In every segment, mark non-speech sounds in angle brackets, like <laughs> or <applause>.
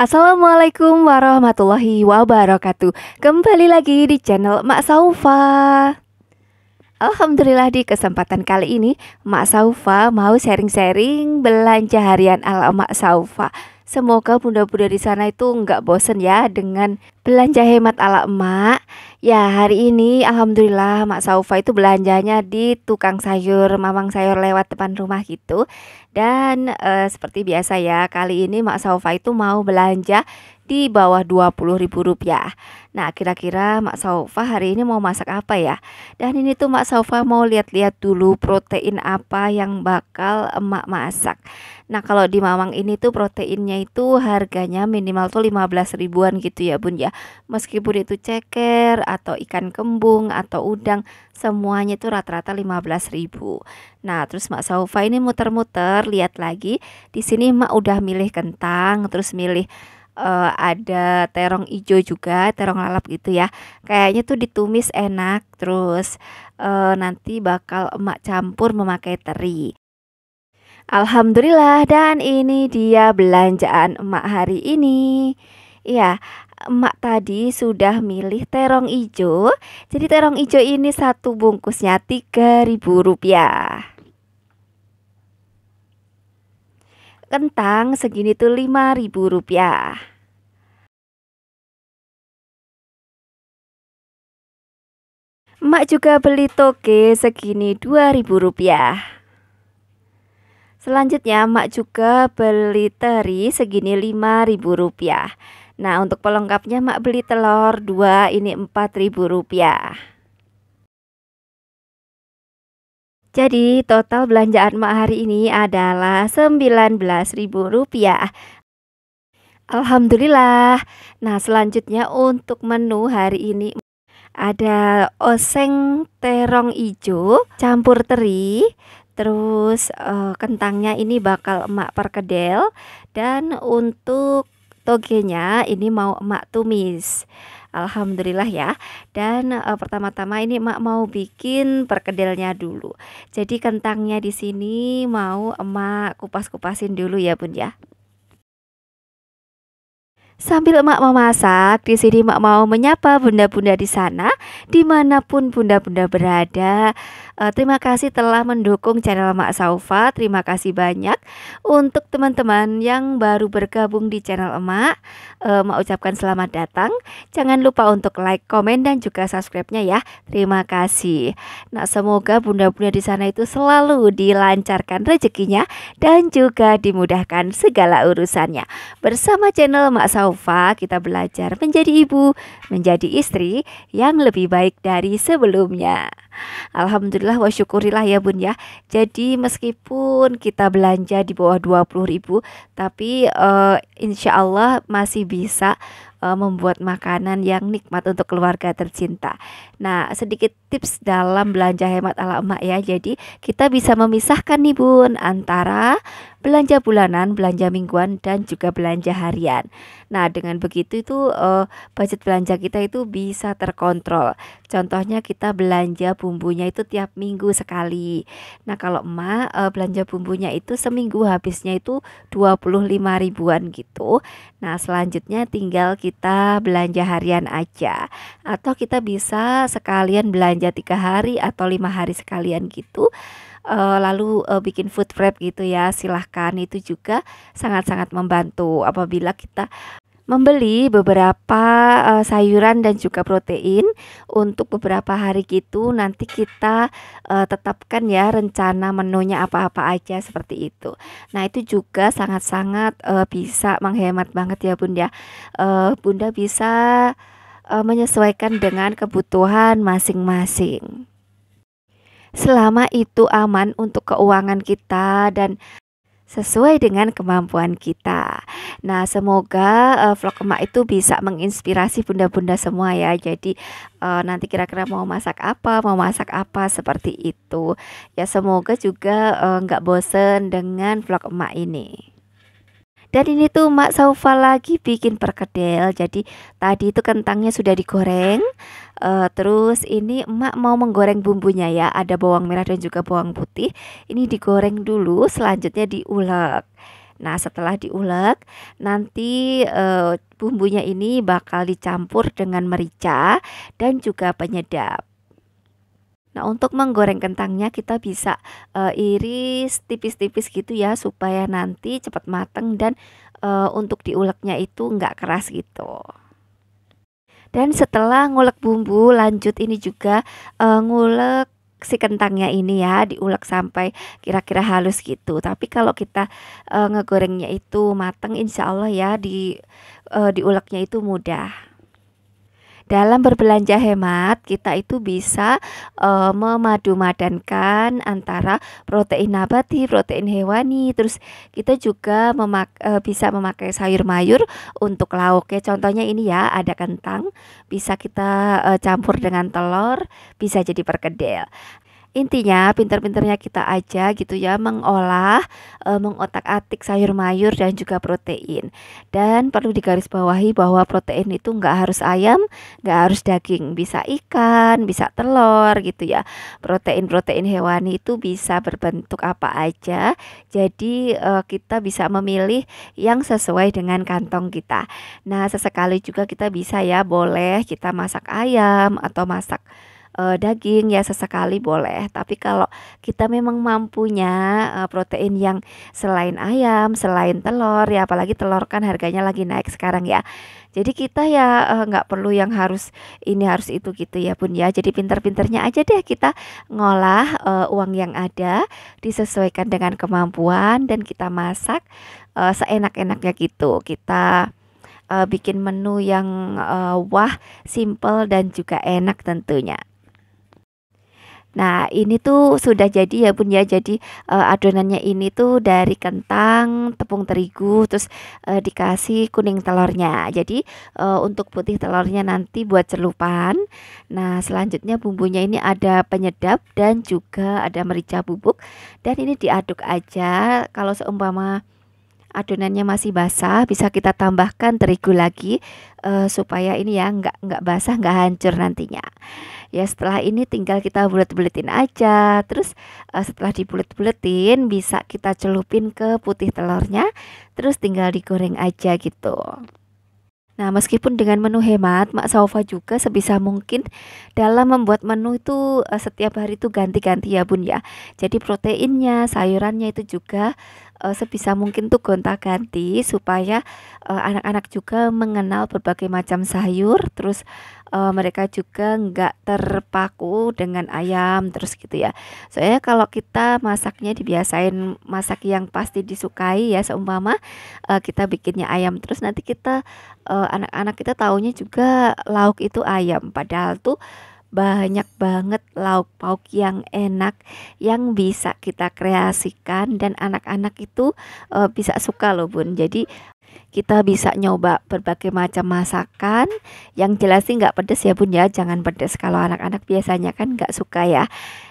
Assalamualaikum warahmatullahi wabarakatuh Kembali lagi di channel Mak Saufa Alhamdulillah di kesempatan kali ini Mak Saufa mau sharing-sharing belanja harian ala Mak Saufa Semoga bunda-bunda di sana itu nggak bosen ya dengan belanja hemat ala emak. Ya hari ini alhamdulillah Mak Saufa itu belanjanya di tukang sayur, mamang sayur lewat depan rumah gitu. Dan e, seperti biasa ya kali ini Mak Saufa itu mau belanja di bawah Rp20.000. Nah, kira-kira Mak Saufa hari ini mau masak apa ya? Dan ini tuh Mak Saufa mau lihat-lihat dulu protein apa yang bakal emak masak. Nah, kalau di Mamang ini tuh proteinnya itu harganya minimal tuh 15 ribuan gitu ya, Bun ya. Meskipun itu ceker atau ikan kembung atau udang, semuanya itu rata-rata 15 ribu. Nah, terus Mak Saufa ini muter-muter lihat lagi. Di sini Mak udah milih kentang, terus milih uh, ada terong ijo juga, terong lalap gitu ya. Kayaknya tuh ditumis enak, terus uh, nanti bakal emak campur memakai teri. Alhamdulillah dan ini dia belanjaan emak hari ini. Iya, emak tadi sudah milih terong ijo. Jadi terong ijo ini satu bungkusnya ribu rupiah kentang segini tuh lima ribu rupiah. Mak juga beli toge segini dua ribu rupiah. Selanjutnya mak juga beli teri segini lima ribu rupiah. Nah, untuk pelengkapnya mak beli telur dua ini empat ribu rupiah. Jadi total belanjaan Mak hari ini adalah Rp19.000. Alhamdulillah. Nah, selanjutnya untuk menu hari ini ada oseng terong ijo campur teri, terus uh, kentangnya ini bakal emak perkedel dan untuk togenya ini mau emak tumis. Alhamdulillah ya. Dan uh, pertama-tama ini emak mau bikin perkedelnya dulu. Jadi kentangnya di sini mau emak kupas-kupasin dulu ya bun ya. Sambil emak memasak, di sini emak mau menyapa bunda-bunda di sana, dimanapun bunda-bunda berada. Uh, terima kasih telah mendukung channel Mak Saufa. Terima kasih banyak untuk teman-teman yang baru bergabung di channel Emak. Uh, eh, Mak ucapkan selamat datang. Jangan lupa untuk like, komen dan juga subscribe-nya ya. Terima kasih. Nah, semoga bunda-bunda di sana itu selalu dilancarkan rezekinya dan juga dimudahkan segala urusannya. Bersama channel Mak Saufa, kita belajar menjadi ibu, menjadi istri yang lebih baik dari sebelumnya. Alhamdulillah wa syukurilah ya Bun ya. Jadi meskipun kita belanja di bawah 20 ribu tapi uh, eh, insya Allah masih bisa uh, membuat makanan yang nikmat untuk keluarga tercinta. Nah, sedikit tips dalam belanja hemat ala emak ya. Jadi, kita bisa memisahkan nih Bun antara belanja bulanan, belanja mingguan dan juga belanja harian. Nah, dengan begitu itu uh, budget belanja kita itu bisa terkontrol. Contohnya kita belanja bumbunya itu tiap minggu sekali. Nah, kalau emak uh, belanja bumbunya itu seminggu habisnya itu 25 ribuan gitu. Nah, selanjutnya tinggal kita belanja harian aja atau kita bisa sekalian belanja tiga hari atau lima hari sekalian gitu uh, lalu uh, bikin food prep gitu ya silahkan itu juga sangat-sangat membantu apabila kita membeli beberapa uh, sayuran dan juga protein untuk beberapa hari gitu nanti kita uh, tetapkan ya rencana menunya apa-apa aja seperti itu. Nah, itu juga sangat-sangat uh, bisa menghemat banget ya Bunda. Uh, bunda bisa uh, menyesuaikan dengan kebutuhan masing-masing. Selama itu aman untuk keuangan kita dan sesuai dengan kemampuan kita. Nah, semoga uh, vlog emak itu bisa menginspirasi bunda-bunda semua ya. Jadi uh, nanti kira-kira mau masak apa, mau masak apa seperti itu. Ya semoga juga nggak uh, bosen dengan vlog emak ini. Dan ini tuh Mak Saufa lagi bikin perkedel. Jadi tadi itu kentangnya sudah digoreng. Uh, terus ini Mak mau menggoreng bumbunya ya. Ada bawang merah dan juga bawang putih. Ini digoreng dulu, selanjutnya diulek. Nah, setelah diulek, nanti uh, bumbunya ini bakal dicampur dengan merica dan juga penyedap. Nah, untuk menggoreng kentangnya kita bisa e, eh, iris tipis-tipis gitu ya supaya nanti cepat mateng dan e, untuk diuleknya itu nggak keras gitu. Dan setelah ngulek bumbu, lanjut ini juga e, ngulek si kentangnya ini ya diulek sampai kira-kira halus gitu. Tapi kalau kita e, ngegorengnya itu mateng insya Allah ya di e, diuleknya itu mudah. Dalam berbelanja hemat, kita itu bisa e, eh, memadu-madankan antara protein nabati, protein hewani, terus kita juga memak e, bisa memakai sayur mayur untuk lauk ya. Contohnya ini ya, ada kentang, bisa kita e, campur dengan telur, bisa jadi perkedel. Intinya pinter-pinternya kita aja gitu ya mengolah, e, mengotak-atik sayur mayur dan juga protein. Dan perlu digarisbawahi bahwa protein itu nggak harus ayam, nggak harus daging, bisa ikan, bisa telur gitu ya. Protein-protein hewani itu bisa berbentuk apa aja. Jadi e, kita bisa memilih yang sesuai dengan kantong kita. Nah, sesekali juga kita bisa ya boleh kita masak ayam atau masak uh, daging ya sesekali boleh. Tapi kalau kita memang mampunya uh, protein yang selain ayam, selain telur ya apalagi telur kan harganya lagi naik sekarang ya. Jadi kita ya eh, nggak uh, perlu yang harus ini harus itu gitu ya pun ya. Jadi pinter-pinternya aja deh kita ngolah uh, uang yang ada disesuaikan dengan kemampuan dan kita masak uh, seenak-enaknya gitu. Kita bikin menu yang uh, wah, simple dan juga enak tentunya. Nah, ini tuh sudah jadi ya Bun ya. Jadi uh, adonannya ini tuh dari kentang, tepung terigu, terus, uh, dikasih kuning telurnya. Jadi, uh, untuk putih telurnya nanti buat celupan. Nah, selanjutnya bumbunya ini ada penyedap dan juga ada merica bubuk dan ini diaduk aja. Kalau seumpama adonannya masih basah bisa kita tambahkan terigu lagi uh, supaya ini ya nggak nggak basah nggak hancur nantinya ya setelah ini tinggal kita bulet-buletin aja terus uh, setelah dibulet-buletin bisa kita celupin ke putih telurnya terus tinggal digoreng aja gitu Nah, meskipun dengan menu hemat, Mak Saufa juga sebisa mungkin dalam membuat menu itu eh, setiap hari itu ganti-ganti ya Bun ya. Jadi proteinnya, sayurannya itu juga eh, sebisa mungkin tuh gonta-ganti supaya eh, anak -anak juga mengenal berbagai macam sayur terus uh, mereka juga nggak terpaku dengan ayam terus gitu ya. Soalnya kalau kita masaknya dibiasain masak yang pasti disukai ya seumpama uh, kita bikinnya ayam terus nanti kita anak eh, anak-anak kita taunya juga lauk itu ayam padahal tuh banyak banget lauk pauk yang enak yang bisa kita kreasikan dan anak-anak itu uh, bisa suka loh Bun. Jadi kita bisa nyoba berbagai macam masakan yang jelas sih nggak pedes ya bun ya jangan pedes kalau anak-anak biasanya kan nggak suka ya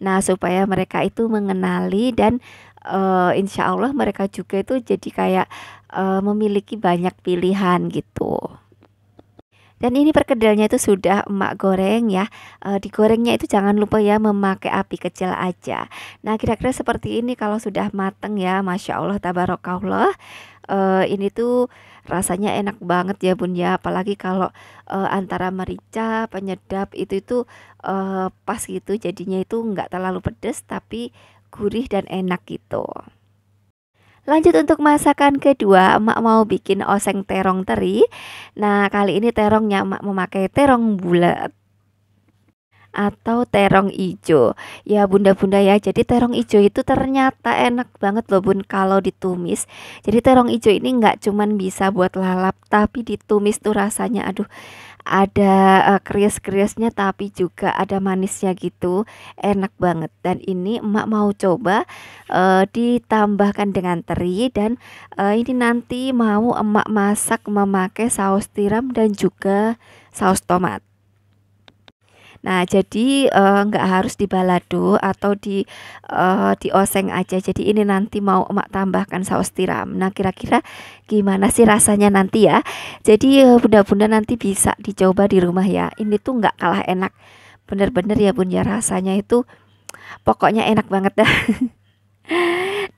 nah supaya mereka itu mengenali dan uh, insya Allah mereka juga itu jadi kayak uh, memiliki banyak pilihan gitu dan ini perkedelnya itu sudah emak goreng ya e, digorengnya itu jangan lupa ya memakai api kecil aja nah kira-kira seperti ini kalau sudah mateng ya masya allah tabarokallah uh, ini tuh rasanya enak banget ya Bun ya apalagi kalau uh, antara merica penyedap itu itu uh, pas gitu jadinya itu nggak terlalu pedes tapi gurih dan enak gitu. Lanjut untuk masakan kedua, emak mau bikin oseng terong teri. Nah, kali ini terongnya emak memakai terong bulat atau terong ijo. Ya bunda-bunda ya, jadi terong ijo itu ternyata enak banget loh bun kalau ditumis. Jadi terong ijo ini nggak cuman bisa buat lalap, tapi ditumis tuh rasanya aduh ada uh, eh, kries tapi juga ada manisnya gitu enak banget dan ini emak mau coba uh, ditambahkan dengan teri dan uh, ini nanti mau emak masak memakai saus tiram dan juga saus tomat Nah, jadi eh, nggak uh, harus dibalado atau di uh, oseng aja. Jadi ini nanti mau emak tambahkan saus tiram. Nah, kira-kira gimana sih rasanya nanti ya? Jadi eh, bunda-bunda nanti bisa dicoba di rumah ya. Ini tuh nggak kalah enak. Bener-bener ya bun ya, rasanya itu pokoknya enak banget dah. <laughs>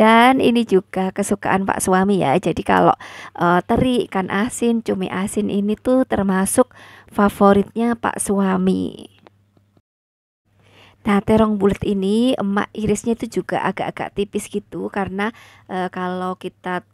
Dan ini juga kesukaan Pak suami ya. Jadi kalau uh, teri, ikan asin, cumi asin ini tuh termasuk favoritnya Pak suami. Nah, terong bulat ini emak irisnya itu juga agak-agak tipis gitu karena e, kalau kita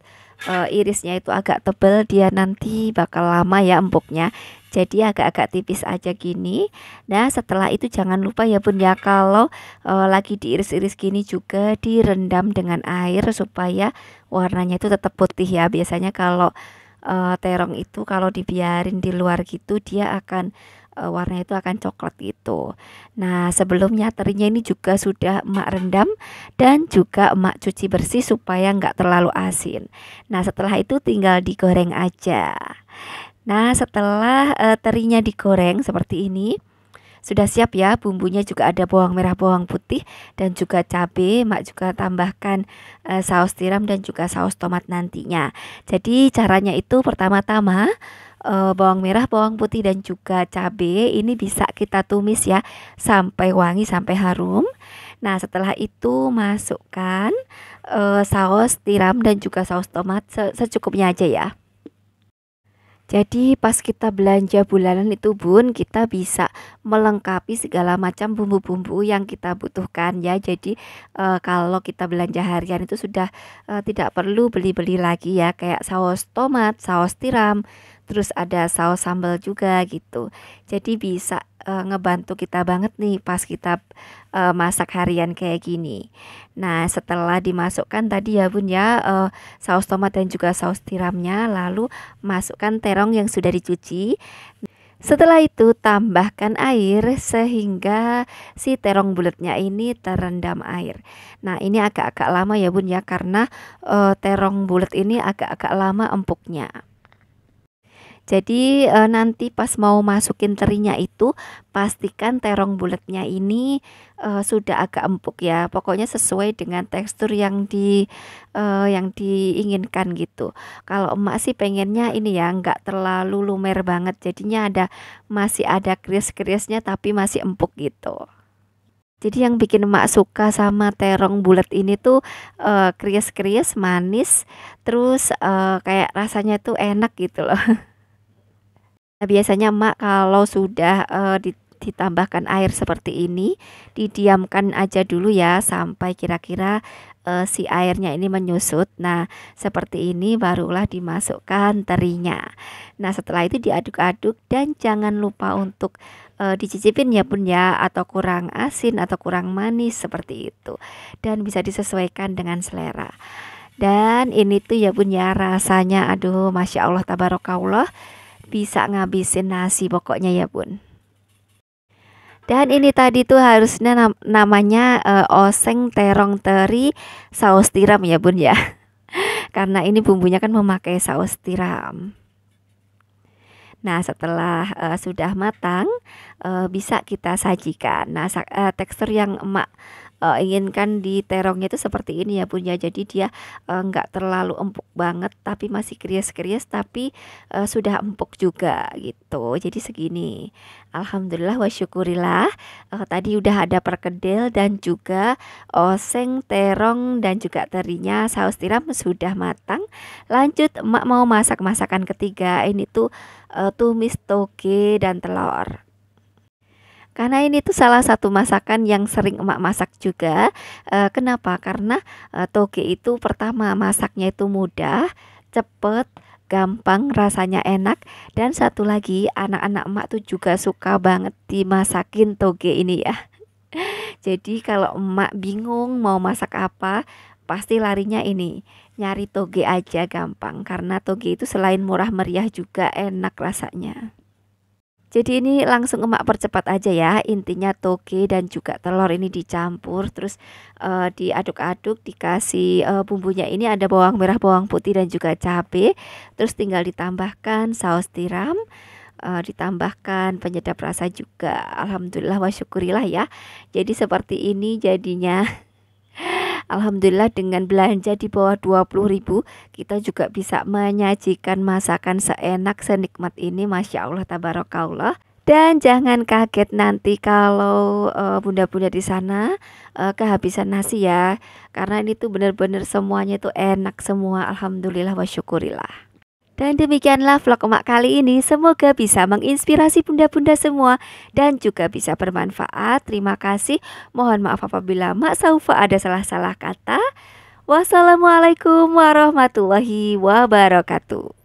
e, irisnya itu agak tebal dia nanti bakal lama ya empuknya. Jadi agak-agak tipis aja gini. Nah, setelah itu jangan lupa ya Bun ya kalau e, lagi diiris-iris gini juga direndam dengan air supaya warnanya itu tetap putih ya. Biasanya kalau e, terong itu kalau dibiarin di luar gitu dia akan uh, eh, warna itu akan coklat gitu. Nah, sebelumnya terinya ini juga sudah emak rendam dan juga emak cuci bersih supaya nggak terlalu asin. Nah, setelah itu tinggal digoreng aja. Nah, setelah uh, terinya digoreng seperti ini, sudah siap ya bumbunya juga ada bawang merah bawang putih dan juga cabai. mak juga tambahkan e, saus tiram dan juga saus tomat nantinya jadi caranya itu pertama-tama e, bawang merah, bawang putih dan juga cabe ini bisa kita tumis ya sampai wangi sampai harum. Nah, setelah itu masukkan e, saus tiram dan juga saus tomat se secukupnya aja ya. Jadi pas kita belanja bulanan itu bun kita bisa melengkapi segala macam bumbu-bumbu yang kita butuhkan ya. Jadi e, kalau kita belanja harian itu sudah e, tidak perlu beli-beli lagi ya kayak saus tomat, saus tiram, terus ada saus sambal juga gitu. Jadi bisa e, ngebantu kita banget nih pas kita e, masak harian kayak gini. Nah, setelah dimasukkan tadi ya Bun ya e, saus tomat dan juga saus tiramnya, lalu masukkan terong yang sudah dicuci. Setelah itu tambahkan air sehingga si terong bulatnya ini terendam air. Nah, ini agak-agak lama ya Bun ya karena e, terong bulat ini agak-agak lama empuknya. Jadi e, nanti pas mau masukin terinya itu pastikan terong bulatnya ini e, sudah agak empuk ya. Pokoknya sesuai dengan tekstur yang di e, yang diinginkan gitu. Kalau emak sih pengennya ini ya nggak terlalu lumer banget. Jadinya ada masih ada kris-krisnya tapi masih empuk gitu. Jadi yang bikin emak suka sama terong bulat ini tuh uh, kris kris manis, terus uh, kayak rasanya tuh enak gitu loh. <laughs> Nah, biasanya emak kalau sudah, eee, eh, ditambahkan air seperti ini, didiamkan aja dulu ya sampai kira-kira, eee, eh, si airnya ini menyusut. Nah, seperti ini barulah dimasukkan terinya. Nah, setelah itu diaduk-aduk dan jangan lupa untuk, eee, eh, dicicipin ya punya ya, atau kurang asin atau kurang manis seperti itu, dan bisa disesuaikan dengan selera. Dan ini tuh ya Bun ya rasanya aduh Masya Allah Tabarakallah bisa ngabisin nasi pokoknya ya bun dan ini tadi tuh harusnya nam namanya uh, oseng terong teri saus tiram ya bun ya <laughs> karena ini bumbunya kan memakai saus tiram Nah, setelah uh, sudah matang, uh, bisa kita sajikan. Nah, uh, tekstur yang emak uh, inginkan di terongnya itu seperti ini ya punya jadi dia eh, nggak uh, terlalu empuk banget tapi masih krias-krias tapi uh, sudah empuk juga gitu jadi segini Alhamdulillah wa syukurillah uh, tadi udah ada perkedel dan juga oseng terong dan juga terinya saus tiram sudah matang lanjut emak mau masak masakan ketiga ini tuh uh, tumis toge dan telur karena ini tuh salah satu masakan yang sering emak masak juga. E, kenapa? Karena e, toge itu pertama masaknya itu mudah, cepet, gampang, rasanya enak dan satu lagi anak-anak emak tuh juga suka banget dimasakin toge ini ya. <laughs> Jadi kalau emak bingung mau masak apa, pasti larinya ini nyari toge aja gampang karena toge itu selain murah meriah juga enak rasanya. Jadi ini langsung emak percepat aja ya. Intinya toge dan juga telur ini dicampur terus uh, diaduk-aduk, dikasih uh, bumbunya ini ada bawang merah, bawang putih dan juga cabai Terus tinggal ditambahkan saus tiram uh, ditambahkan penyedap rasa juga alhamdulillah wa syukurillah ya jadi seperti ini jadinya <laughs> Alhamdulillah dengan belanja di bawah 20 ribu kita juga bisa menyajikan masakan seenak senikmat ini Masya Allah tabarakallah dan jangan kaget nanti kalau bunda eh, bunda-bunda di sana uh, kehabisan nasi ya karena ini tuh benar-benar semuanya itu enak semua alhamdulillah wa syukurillah dan demikianlah vlog emak kali ini. Semoga bisa menginspirasi bunda-bunda semua dan juga bisa bermanfaat. Terima kasih. Mohon maaf apabila mak saufa ada salah-salah kata. Wassalamualaikum warahmatullahi wabarakatuh.